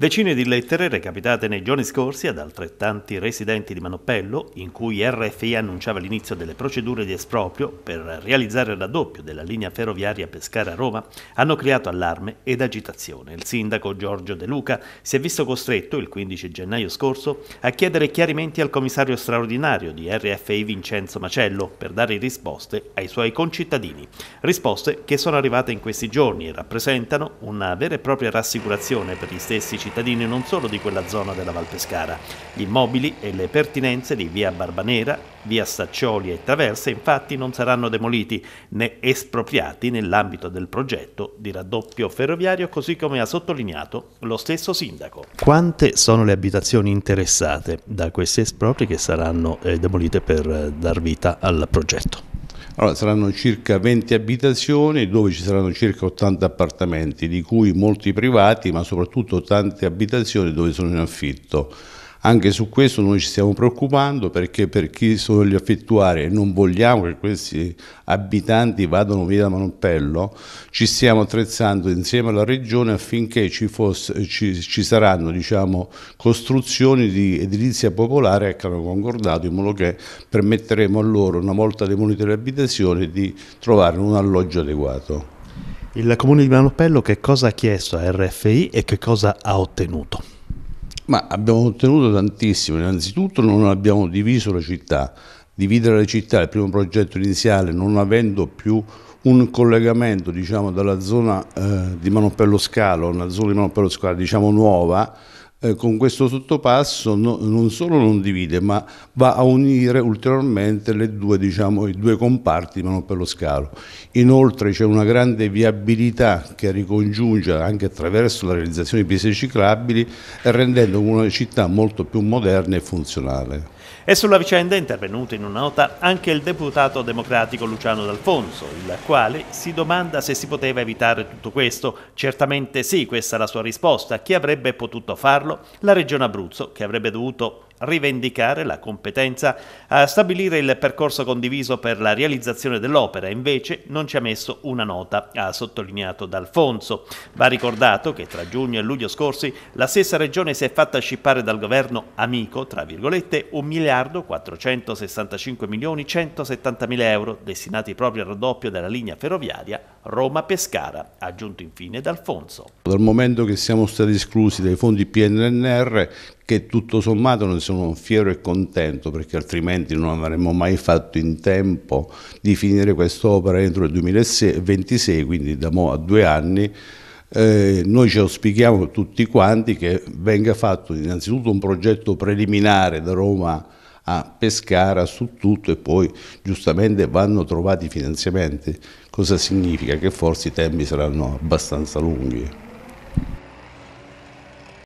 Decine di lettere recapitate nei giorni scorsi ad altrettanti residenti di Manoppello, in cui RFI annunciava l'inizio delle procedure di esproprio per realizzare il raddoppio della linea ferroviaria Pescara-Roma, hanno creato allarme ed agitazione. Il sindaco Giorgio De Luca si è visto costretto, il 15 gennaio scorso, a chiedere chiarimenti al commissario straordinario di RFI Vincenzo Macello per dare risposte ai suoi concittadini. Risposte che sono arrivate in questi giorni e rappresentano una vera e propria rassicurazione per gli stessi cittadini cittadini non solo di quella zona della Val Pescara. Gli immobili e le pertinenze di via Barbanera, via Saccioli e Traverse infatti non saranno demoliti né espropriati nell'ambito del progetto di raddoppio ferroviario così come ha sottolineato lo stesso sindaco. Quante sono le abitazioni interessate da questi espropri che saranno eh, demolite per eh, dar vita al progetto? Allora, saranno circa 20 abitazioni dove ci saranno circa 80 appartamenti, di cui molti privati, ma soprattutto tante abitazioni dove sono in affitto. Anche su questo noi ci stiamo preoccupando perché per chi sono gli affettuari e non vogliamo che questi abitanti vadano via da Manopello, ci stiamo attrezzando insieme alla Regione affinché ci, fosse, ci, ci saranno diciamo, costruzioni di edilizia popolare che hanno concordato in modo che permetteremo a loro, una volta demolite le abitazioni, di trovare un alloggio adeguato. Il comune di Manopello che cosa ha chiesto a RFI e che cosa ha ottenuto? Ma abbiamo ottenuto tantissimo, innanzitutto non abbiamo diviso la città, dividere la città, il primo progetto iniziale, non avendo più un collegamento diciamo, dalla zona eh, di Manopello Scalo, una zona di Manopello Scalo diciamo, nuova, eh, con questo sottopasso no, non solo non divide ma va a unire ulteriormente due, diciamo, i due comparti ma non per lo scalo. Inoltre c'è una grande viabilità che ricongiunge anche attraverso la realizzazione di piste ciclabili rendendo una città molto più moderna e funzionale. E sulla vicenda è intervenuto in una nota anche il deputato democratico Luciano D'Alfonso, il quale si domanda se si poteva evitare tutto questo. Certamente sì, questa è la sua risposta. Chi avrebbe potuto farlo? farlo la Regione Abruzzo, che avrebbe dovuto rivendicare la competenza a stabilire il percorso condiviso per la realizzazione dell'opera, invece non ci ha messo una nota, ha sottolineato D'Alfonso. Va ricordato che tra giugno e luglio scorsi la stessa regione si è fatta scippare dal governo amico, tra virgolette, 1 miliardo 465 milioni 170 mila euro destinati proprio al raddoppio della linea ferroviaria Roma-Pescara, aggiunto infine D'Alfonso. Dal momento che siamo stati esclusi dai fondi PNNR, che tutto sommato ne sono fiero e contento perché altrimenti non avremmo mai fatto in tempo di finire quest'opera entro il 2026, quindi da mo a due anni. Eh, noi ci auspichiamo tutti quanti che venga fatto innanzitutto un progetto preliminare da Roma a Pescara su tutto e poi giustamente vanno trovati i finanziamenti. Cosa significa? Che forse i tempi saranno abbastanza lunghi.